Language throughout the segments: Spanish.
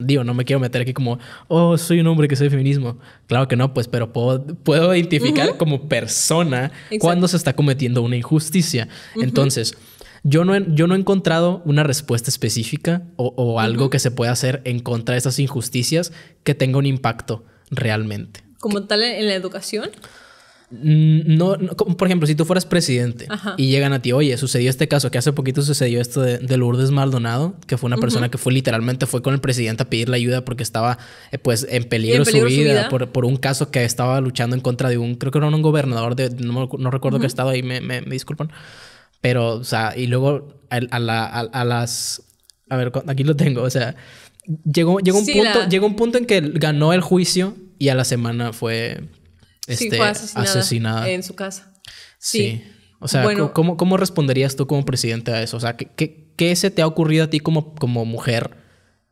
Digo, no me quiero meter aquí como, oh, soy un hombre que soy feminismo. Claro que no, pues, pero puedo, identificar como persona cuando se está cometiendo una injusticia. Entonces, yo no, he, yo no he encontrado una respuesta específica o, algo que se pueda hacer en contra de esas injusticias que tenga un impacto realmente. ¿Como tal en la educación? Mm, no, por ejemplo, si tú fueras presidente y llegan a ti, oye, sucedió este caso, que hace poquito sucedió esto de, Lourdes Maldonado, que fue una persona que fue literalmente, fue con el presidente a pedirle ayuda porque estaba eh, pues en peligro, su, vida, Por, un caso que estaba luchando en contra de un, creo que era un gobernador de, no, recuerdo Que estaba ahí, me, me, disculpan, pero, o sea, y luego a, las, a ver, aquí lo tengo, o sea, llegó, llegó, un, punto, llegó un punto en que ganó el juicio y a la semana fue fue este, asesinada, en su casa. Sí. O sea, ¿cómo, responderías tú como presidente a eso? O sea, ¿qué, qué, se te ha ocurrido a ti como, como mujer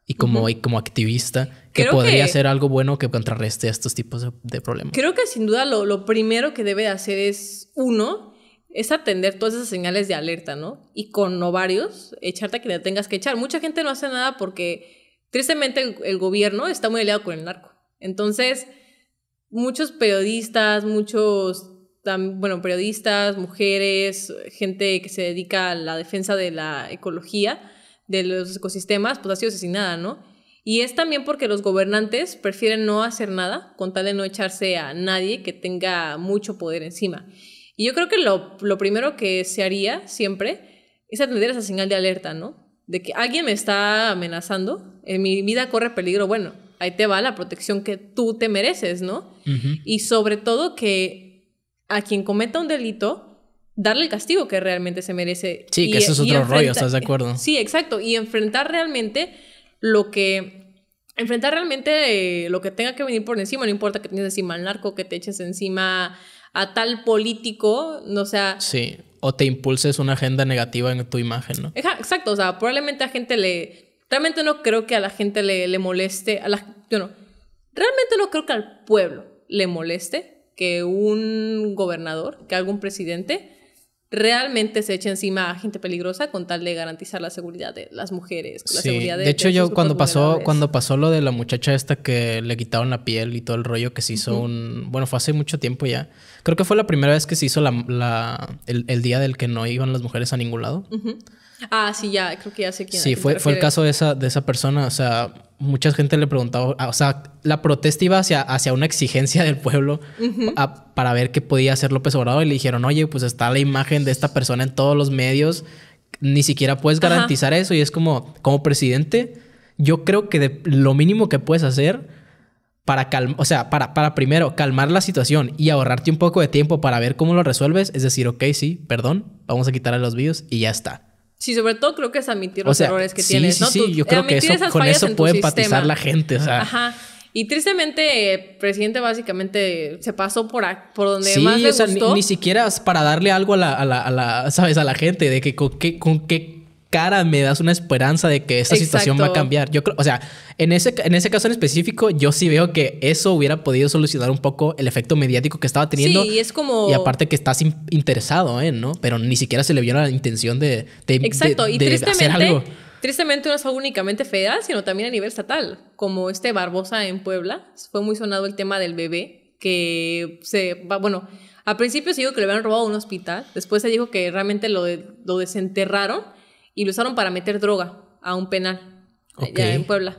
y como, como activista que podría hacer ser algo bueno que contrarreste estos tipos de, problemas? Creo que sin duda lo, primero que debe hacer es, uno, es atender todas esas señales de alerta, ¿no? Y con ovarios, echarte a que le tengas que echar. Mucha gente no hace nada porque, tristemente, el, el gobierno está muy aliado con el narco. Entonces, muchos periodistas, muchos, bueno, periodistas, mujeres, gente que se dedica a la defensa de la ecología, de los ecosistemas, pues ha sido asesinada, ¿no? Y es también porque los gobernantes prefieren no hacer nada con tal de no echarse a nadie que tenga mucho poder encima. Y yo creo que lo, lo primero que se haría siempre es atender esa señal de alerta, ¿no? De que alguien me está amenazando, en mi vida corre peligro, bueno, ahí te va la protección que tú te mereces, ¿no? Y sobre todo que a quien cometa un delito, darle el castigo que realmente se merece. Sí, que eso es otro rollo, ¿estás de acuerdo? Sí, exacto. Y enfrentar realmente lo que. Enfrentar realmente eh, lo que tenga que venir por encima, no importa que tengas encima al narco, que te eches encima a tal político, no sea. Sí, o te impulses una agenda negativa en tu imagen, ¿no? Exacto, o sea, probablemente a gente le Realmente no creo que a la gente le, moleste, a la, yo no, realmente no creo que al pueblo le moleste que un gobernador, que algún presidente realmente se echa encima a gente peligrosa con tal de garantizar la seguridad de las mujeres. de, hecho, yo cuando pasó, cuando pasó lo de la muchacha esta que le quitaron la piel y todo el rollo que se hizo un... Bueno, fue hace mucho tiempo ya. Creo que fue la primera vez que se hizo la, la, el, día del que no iban las mujeres a ningún lado. Ah, sí, ya, creo que ya sé quién. Sí, fue, fue el caso de esa, de esa persona, o sea mucha gente le preguntaba, ah, o sea, la protesta iba hacia, hacia una exigencia del pueblo para ver qué podía hacer López Obrador y le dijeron, oye, pues está la imagen de esta persona en todos los medios, ni siquiera puedes garantizar eso y es como, como presidente, yo creo que lo mínimo que puedes hacer para calmar, o sea, para, para primero calmar la situación y ahorrarte un poco de tiempo para ver cómo lo resuelves, es decir, ok, sí, perdón, vamos a quitar los vídeos y ya está. Sí, sobre todo creo que es admitir los errores que tienes, sí, ¿no? yo creo que eso, con eso puede empatizar la gente, Ajá. Y tristemente, el presidente básicamente se pasó por, por donde más le Ni, siquiera para darle algo a la, a la, ¿sabes? A la gente, de que con qué, con qué cara me das una esperanza de que esta situación va a cambiar. Yo creo, o sea, en ese, en ese caso en específico, yo sí veo que eso hubiera podido solucionar un poco el efecto mediático que estaba teniendo. Sí, es como. Y aparte que estás interesado ¿eh? ¿no? Pero ni siquiera se le vio la intención de, de, Exacto. de, y tristemente, hacer algo. Tristemente, no es algo únicamente federal, sino también a nivel estatal. Como este Barbosa en Puebla, fue muy sonado el tema del bebé, que se va, bueno. Al principio se dijo que le habían robado un hospital, después se dijo que realmente lo, lo desenterraron y lo usaron para meter droga a un penal eh, en Puebla.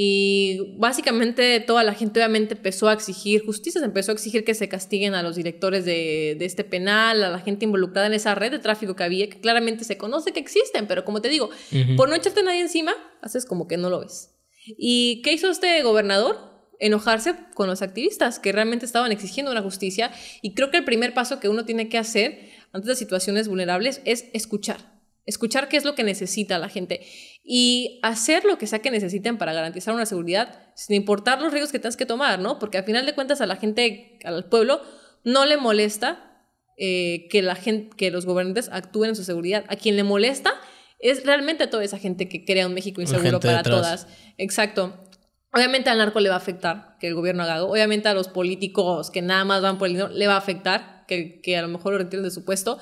Y básicamente toda la gente obviamente empezó a exigir justicia, empezó a exigir que se castiguen a los directores de, este penal, a la gente involucrada en esa red de tráfico que había, que claramente se conoce que existen, pero como te digo, por no echarte a nadie encima, haces como que no lo ves. ¿Y qué hizo este gobernador? Enojarse con los activistas que realmente estaban exigiendo una justicia. Y creo que el primer paso que uno tiene que hacer antes de situaciones vulnerables es escuchar escuchar qué es lo que necesita la gente y hacer lo que sea que necesiten para garantizar una seguridad, sin importar los riesgos que tengas que tomar, ¿no? Porque al final de cuentas a la gente, al pueblo, no le molesta eh, que, la gente, que los gobernantes actúen en su seguridad. A quien le molesta es realmente a toda esa gente que crea un México inseguro para todas. Exacto. Obviamente al narco le va a afectar que el gobierno haga algo. Obviamente a los políticos que nada más van por el dinero le va a afectar que, que a lo mejor lo retiren de su puesto.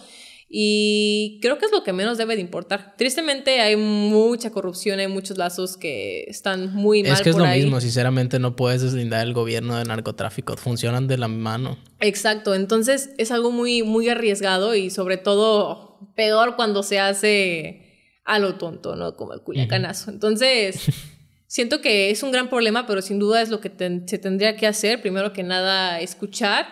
Y creo que es lo que menos debe de importar. Tristemente hay mucha corrupción, hay muchos lazos que están muy mal. Es que es lo mismo, sinceramente no puedes deslindar el gobierno de narcotráfico, funcionan de la mano. Exacto, entonces es algo muy, muy arriesgado y sobre todo peor cuando se hace a lo tonto, ¿no? Como el culiacanazo. Entonces, siento que es un gran problema, pero sin duda es lo que se tendría que hacer. Primero que nada, escuchar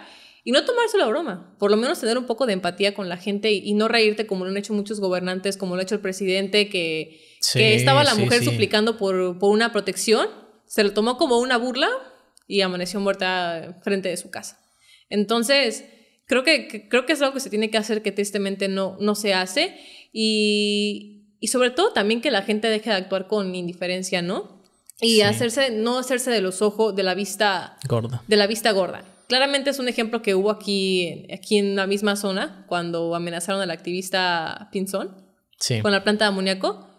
y no tomárselo a broma, por lo menos tener un poco de empatía con la gente y, no reírte como lo han hecho muchos gobernantes, como lo ha hecho el presidente, que, estaba la mujer suplicando por, una protección, se lo tomó como una burla y amaneció muerta frente de su casa. Entonces, creo que, creo que es algo que se tiene que hacer que tristemente no, no se hace y, sobre todo también que la gente deje de actuar con indiferencia, ¿no? Y hacerse, no hacerse de los ojos, de la vista gorda. De la vista gorda claramente es un ejemplo que hubo aquí, aquí en la misma zona, cuando amenazaron al activista Pinzón con la planta de amoníaco.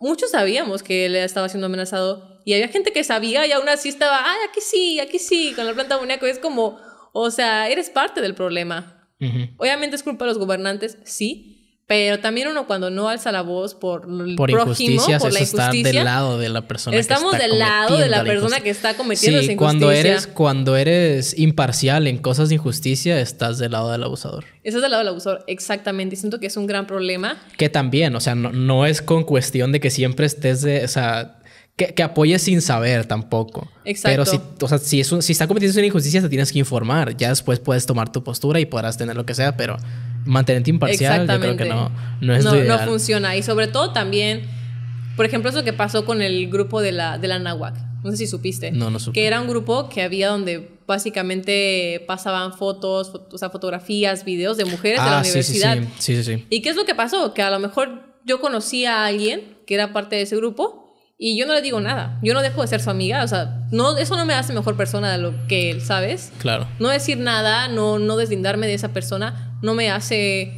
Muchos sabíamos que él estaba siendo amenazado y había gente que sabía y aún así estaba, ay, aquí sí, aquí sí, con la planta de amoníaco. Es como, o sea, eres parte del problema. Obviamente es culpa de los gobernantes, sí, pero también uno cuando no alza la voz por, el por injusticias, por la injusticia, está del lado de la persona estamos que está del lado de la, persona que está cometiendo esa injusticia. cuando eres cuando eres imparcial en cosas de injusticia, estás del lado del abusador. Estás del lado del abusador, exactamente. Y siento que es un gran problema. Que también, o sea, no, no es con cuestión de que siempre estés de, o sea, que, que, apoyes sin saber tampoco. Exacto. Pero si, o sea, si, es si está cometiendo una injusticia, te tienes que informar. Ya después puedes tomar tu postura y podrás tener lo que sea, pero mantenerte imparcial, yo creo que no, no es no funciona. Y sobre todo también, por ejemplo, eso que pasó con el grupo de la, de la Nahuac. No sé si supiste. No, no Que era un grupo que había donde básicamente pasaban fotos, o sea, fotografías, videos de mujeres de la ah, universidad. Sí sí, sí sí, ¿Y qué es lo que pasó? Que a lo mejor yo conocía a alguien que era parte de ese grupo y yo no le digo nada. Yo no dejo de ser su amiga. O sea, no, eso no me hace mejor persona de lo que él, ¿sabes? Claro. No decir nada, no, no deslindarme de esa persona, no me hace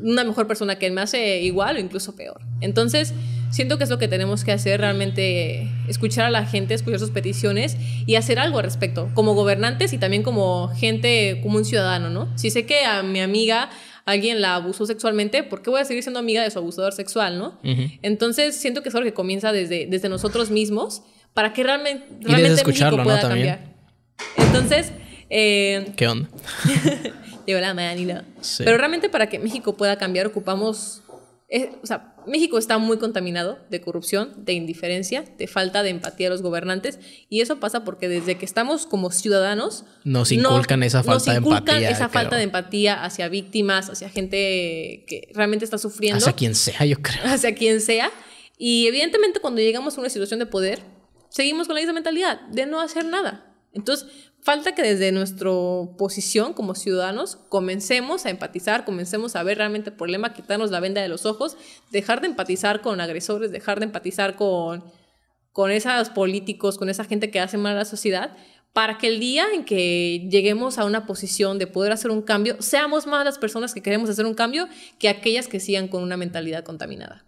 una mejor persona que él. Me hace igual o incluso peor. Entonces, siento que es lo que tenemos que hacer realmente, escuchar a la gente, escuchar sus peticiones y hacer algo al respecto, como gobernantes y también como gente, como un ciudadano, ¿no? Si sé que a mi amiga alguien la abusó sexualmente, ¿por qué voy a seguir siendo amiga de su abusador sexual, no? Entonces siento que es algo que comienza desde, desde nosotros mismos para que realmente, realmente México pueda ¿no? cambiar. Entonces... Eh, ¿Qué onda? Yo la Manila. Sí. Pero realmente para que México pueda cambiar ocupamos o sea, México está muy contaminado de corrupción, de indiferencia, de falta de empatía a los gobernantes y eso pasa porque desde que estamos como ciudadanos nos inculcan esa falta de empatía, esa falta de empatía hacia víctimas, hacia gente que realmente está sufriendo, hacia quien sea, yo creo, hacia quien sea y evidentemente cuando llegamos a una situación de poder seguimos con la misma mentalidad de no hacer nada. Entonces, falta que desde nuestra posición como ciudadanos comencemos a empatizar, comencemos a ver realmente el problema, quitarnos la venda de los ojos, dejar de empatizar con agresores, dejar de empatizar con, con esos políticos, con esa gente que hace mal a la sociedad, para que el día en que lleguemos a una posición de poder hacer un cambio, seamos más las personas que queremos hacer un cambio que aquellas que sigan con una mentalidad contaminada.